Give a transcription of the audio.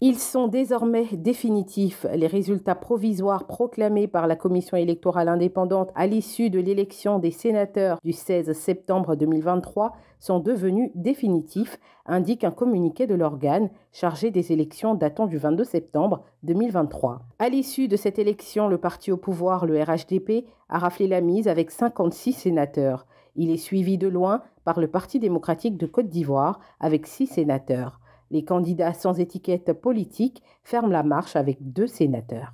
Ils sont désormais définitifs. Les résultats provisoires proclamés par la Commission électorale indépendante à l'issue de l'élection des sénateurs du 16 septembre 2023 sont devenus définitifs, indique un communiqué de l'organe chargé des élections datant du 22 septembre 2023. À l'issue de cette élection, le parti au pouvoir, le RHDP, a raflé la mise avec 56 sénateurs. Il est suivi de loin par le Parti démocratique de Côte d'Ivoire avec 6 sénateurs. Les candidats sans étiquette politique ferment la marche avec deux sénateurs.